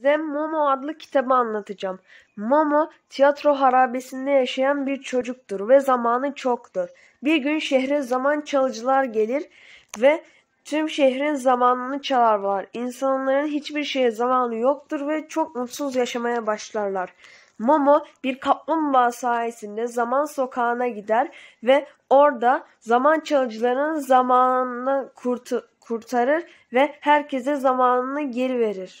Size Momo adlı kitabı anlatacağım. Momo tiyatro harabesinde yaşayan bir çocuktur ve zamanı çoktur. Bir gün şehre zaman çalıcılar gelir ve tüm şehrin zamanını çalarlar. İnsanların hiçbir şeye zamanı yoktur ve çok mutsuz yaşamaya başlarlar. Momo bir kaplumbağa sayesinde zaman sokağına gider ve orada zaman çalıcılarının zamanını kurtu kurtarır ve herkese zamanını geri verir.